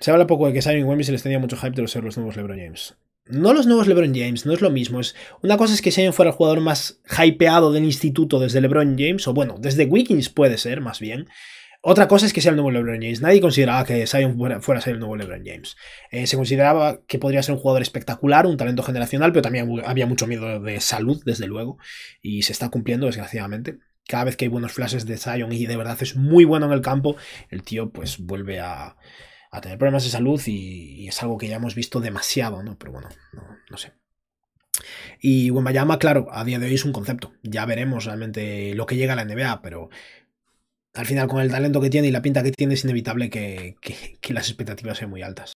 se habla poco de que Simon Wemby se les tenía mucho hype de los ser los nuevos LeBron James. No los nuevos LeBron James, no es lo mismo. Es, una cosa es que Simon fuera el jugador más hypeado del instituto desde LeBron James, o bueno, desde Wiggins puede ser, más bien. Otra cosa es que sea el nuevo LeBron James. Nadie consideraba que Zion fuera, a ser el nuevo LeBron James. Eh, se consideraba que podría ser un jugador espectacular, un talento generacional, pero también había mucho miedo de salud, desde luego. Y se está cumpliendo, desgraciadamente. Cada vez que hay buenos flashes de Zion y de verdad es muy bueno en el campo, el tío pues vuelve a, a tener problemas de salud y, es algo que ya hemos visto demasiado, ¿no? Pero bueno, no, sé. Y Wembayama, claro, a día de hoy es un concepto. Ya veremos realmente lo que llega a la NBA, pero al final con el talento que tiene y la pinta que tiene es inevitable que las expectativas sean muy altas.